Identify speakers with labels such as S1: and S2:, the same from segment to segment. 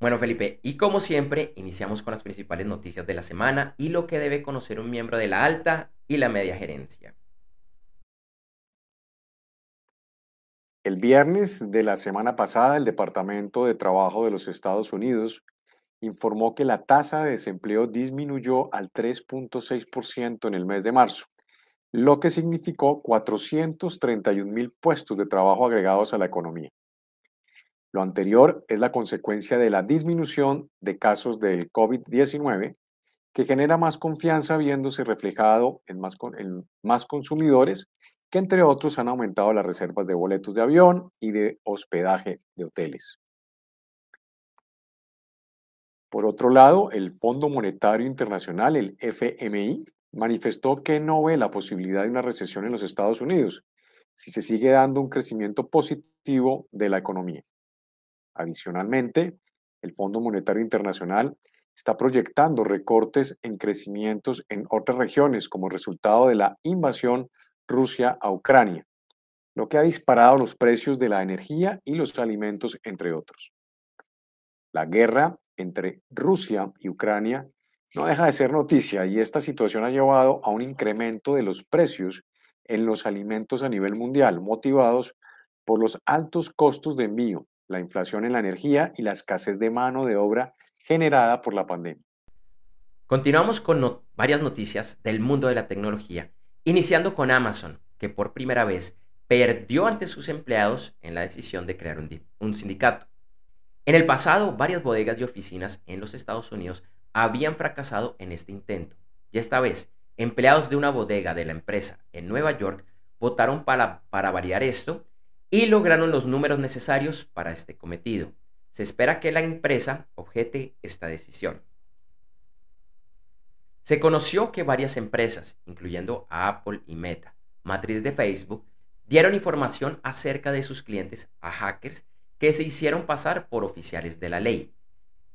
S1: Bueno, Felipe, y como siempre, iniciamos con las principales noticias de la semana y lo que debe conocer un miembro de la alta y la media gerencia.
S2: El viernes de la semana pasada, el Departamento de Trabajo de los Estados Unidos informó que la tasa de desempleo disminuyó al 3.6% en el mes de marzo, lo que significó 431 mil puestos de trabajo agregados a la economía. Lo anterior es la consecuencia de la disminución de casos del COVID-19, que genera más confianza viéndose reflejado en más, en más consumidores que entre otros han aumentado las reservas de boletos de avión y de hospedaje de hoteles. Por otro lado, el Fondo Monetario Internacional, el FMI, manifestó que no ve la posibilidad de una recesión en los Estados Unidos si se sigue dando un crecimiento positivo de la economía. Adicionalmente, el Fondo Monetario Internacional está proyectando recortes en crecimientos en otras regiones como resultado de la invasión Rusia a Ucrania, lo que ha disparado los precios de la energía y los alimentos, entre otros. La guerra entre Rusia y Ucrania no deja de ser noticia y esta situación ha llevado a un incremento de los precios en los alimentos a nivel mundial, motivados por los altos costos de envío, la inflación en la energía y la escasez de mano de obra generada por la pandemia.
S1: Continuamos con varias noticias del mundo de la tecnología, iniciando con Amazon, que por primera vez perdió ante sus empleados en la decisión de crear un, sindicato. En el pasado, varias bodegas y oficinas en los Estados Unidos habían fracasado en este intento, y esta vez, empleados de una bodega de la empresa en Nueva York votaron para variar esto y lograron los números necesarios para este cometido. Se espera que la empresa objete esta decisión. Se conoció que varias empresas, incluyendo a Apple y Meta, matriz de Facebook, dieron información acerca de sus clientes a hackers que se hicieron pasar por oficiales de la ley.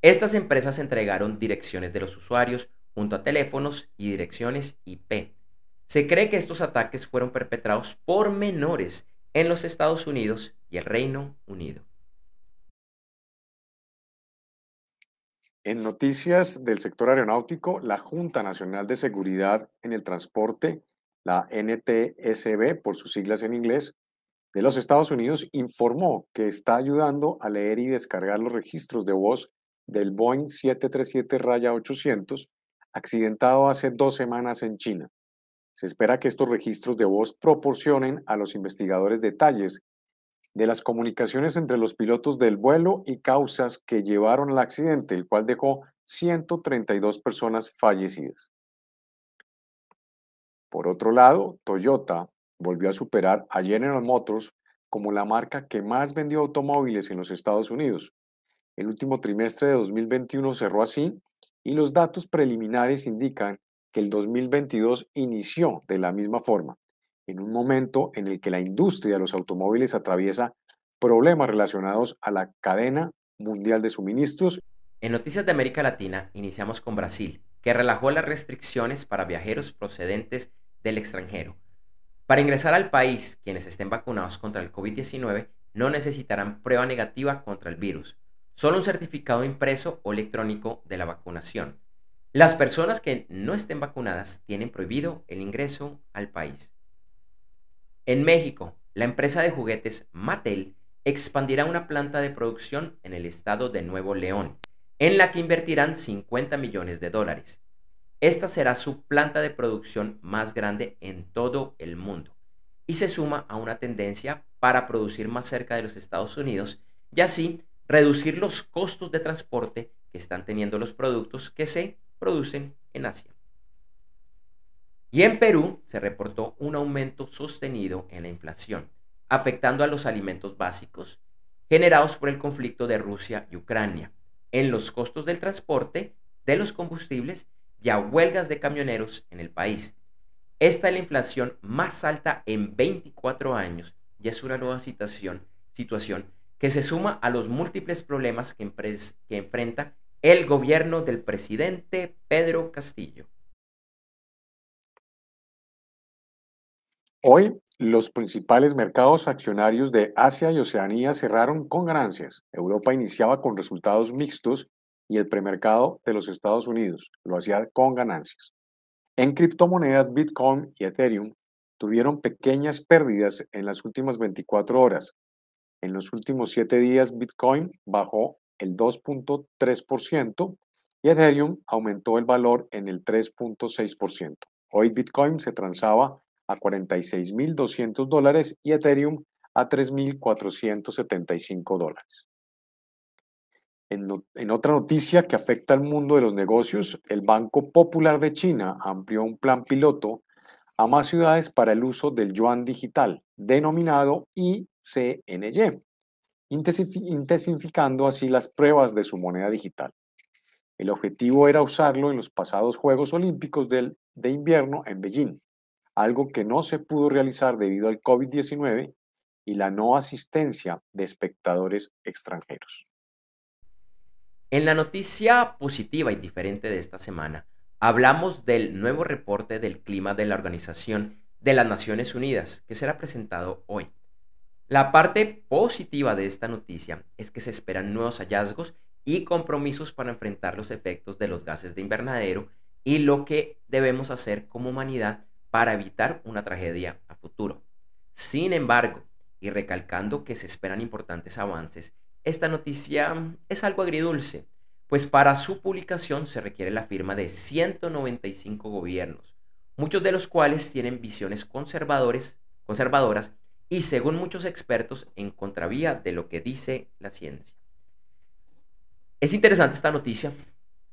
S1: Estas empresas entregaron direcciones de los usuarios junto a teléfonos y direcciones IP. Se cree que estos ataques fueron perpetrados por menores en los Estados Unidos y el Reino
S2: Unido. En noticias del sector aeronáutico, la Junta Nacional de Seguridad en el Transporte, la NTSB por sus siglas en inglés, de los Estados Unidos informó que está ayudando a leer y descargar los registros de voz del Boeing 737-800 accidentado hace dos semanas en China. Se espera que estos registros de voz proporcionen a los investigadores detalles de las comunicaciones entre los pilotos del vuelo y causas que llevaron al accidente, el cual dejó 132 personas fallecidas. Por otro lado, Toyota volvió a superar a General Motors como la marca que más vendió automóviles en los Estados Unidos. El último trimestre de 2021 cerró así y los datos preliminares indican que el 2022 inició de la misma forma, en un momento en el que la industria de los automóviles atraviesa problemas relacionados a la cadena mundial de suministros.
S1: En Noticias de América Latina iniciamos con Brasil, que relajó las restricciones para viajeros procedentes del extranjero. Para ingresar al país, quienes estén vacunados contra el COVID-19 no necesitarán prueba negativa contra el virus, solo un certificado impreso o electrónico de la vacunación. Las personas que no estén vacunadas tienen prohibido el ingreso al país. En México, la empresa de juguetes Mattel expandirá una planta de producción en el estado de Nuevo León, en la que invertirán 50 millones de dólares. Esta será su planta de producción más grande en todo el mundo y se suma a una tendencia para producir más cerca de los Estados Unidos y así reducir los costos de transporte que están teniendo los productos que se producen en Asia. Y en Perú se reportó un aumento sostenido en la inflación, afectando a los alimentos básicos generados por el conflicto de Rusia y Ucrania, en los costos del transporte, de los combustibles y a huelgas de camioneros en el país. Esta es la inflación más alta en 24 años y es una nueva situación, que se suma a los múltiples problemas que, que enfrenta el gobierno del presidente Pedro
S2: Castillo. Hoy, los principales mercados accionarios de Asia y Oceanía cerraron con ganancias. Europa iniciaba con resultados mixtos y el premercado de los Estados Unidos lo hacía con ganancias. En criptomonedas, Bitcoin y Ethereum tuvieron pequeñas pérdidas en las últimas 24 horas. En los últimos siete días, Bitcoin bajó el 2.3% y Ethereum aumentó el valor en el 3.6%. Hoy Bitcoin se transaba a 46.200 dólares y Ethereum a 3.475 dólares. En, en, otra noticia que afecta al mundo de los negocios, el Banco Popular de China amplió un plan piloto a más ciudades para el uso del yuan digital, denominado ICNY, intensificando así las pruebas de su moneda digital. El objetivo era usarlo en los pasados Juegos Olímpicos del, de invierno en Beijing, algo que no se pudo realizar debido al COVID-19 y la no asistencia de espectadores extranjeros.
S1: En la noticia positiva y diferente de esta semana, hablamos del nuevo reporte del clima de la Organización de las Naciones Unidas, que será presentado hoy. La parte positiva de esta noticia es que se esperan nuevos hallazgos y compromisos para enfrentar los efectos de los gases de invernadero y lo que debemos hacer como humanidad para evitar una tragedia a futuro. Sin embargo, y recalcando que se esperan importantes avances, esta noticia es algo agridulce, pues para su publicación se requiere la firma de 195 gobiernos, muchos de los cuales tienen visiones conservadores, conservadoras y según muchos expertos en contravía de lo que dice la ciencia. Es interesante esta noticia,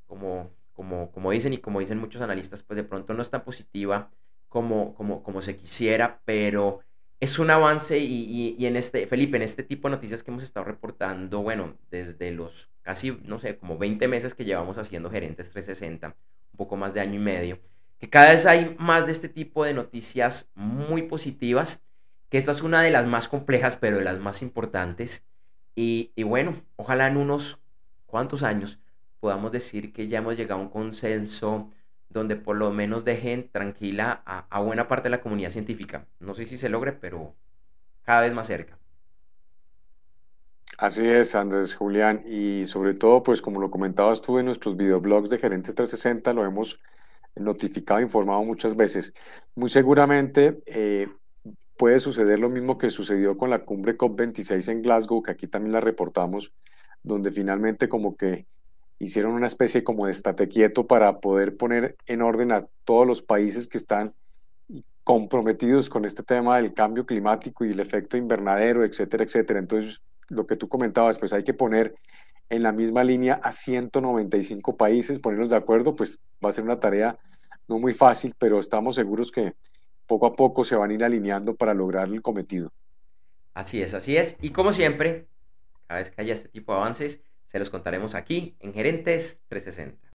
S1: como, como, como dicen y como dicen muchos analistas, pues de pronto no es tan positiva como, como, como se quisiera, pero es un avance y, y, en este, Felipe, en este tipo de noticias que hemos estado reportando, bueno, desde los casi, no sé, como 20 meses que llevamos haciendo Gerentes 360, un poco más de año y medio, que cada vez hay más de este tipo de noticias muy positivas que esta es una de las más complejas, pero de las más importantes. Y, bueno, ojalá en unos cuantos años podamos decir que ya hemos llegado a un consenso donde por lo menos dejen tranquila a, buena parte de la comunidad científica. No sé si se logre, pero cada vez más cerca.
S2: Así es, Andrés Julián, y sobre todo, pues como lo comentabas tú en nuestros videoblogs de Gerentes 360, lo hemos notificado, informado muchas veces. Muy seguramente eh, puede suceder lo mismo que sucedió con la cumbre COP26 en Glasgow, que aquí también la reportamos, donde finalmente como que hicieron una especie como de estate quieto para poder poner en orden a todos los países que están comprometidos con este tema del cambio climático y el efecto invernadero, etcétera, etcétera. Entonces, lo que tú comentabas, pues hay que poner en la misma línea a 195 países, ponernos de acuerdo, pues va a ser una tarea no muy fácil, pero estamos seguros que poco a poco se van a ir alineando para lograr el cometido.
S1: Así es, así es. Y como siempre, cada vez que haya este tipo de avances, se los contaremos aquí en Gerentes 360.